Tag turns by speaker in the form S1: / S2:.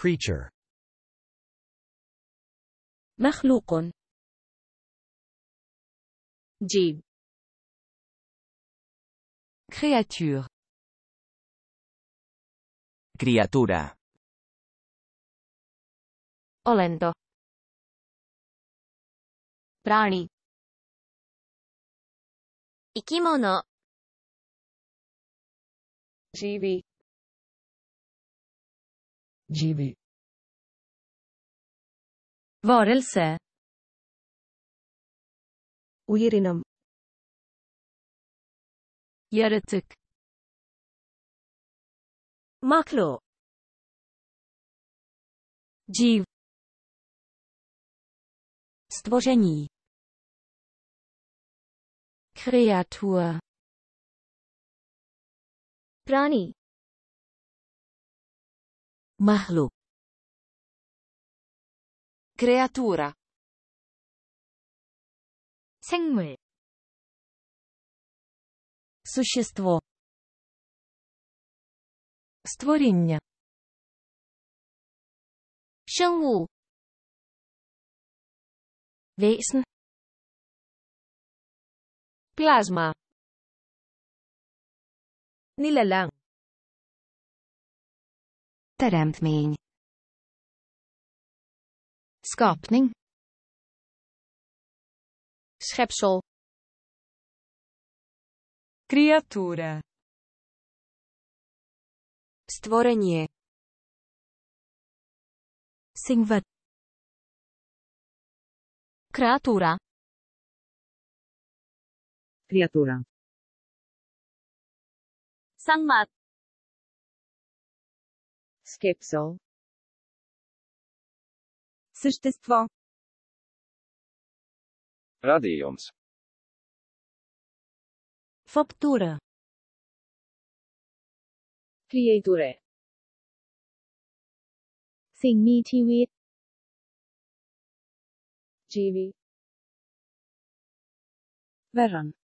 S1: creature مخلوق جيب créature criatura olento prani Ikimono. G. V. Jivi. Varelse. Uyirinam. Yaratık. Maklo. Jeev. Stvoření. Kreatur. Prani. Mahluk. Creatura. 생물. Существо. Створение. 生物. Весен. Плазма. Нилалан. Teremtmény. Skapning. Schepsel. kreatura Stvorenie. singvat kreatura Kreatura. sangmat Скепсол Същество Radījums Faptură Creature สิ่งมีชีวิต Jivi Veran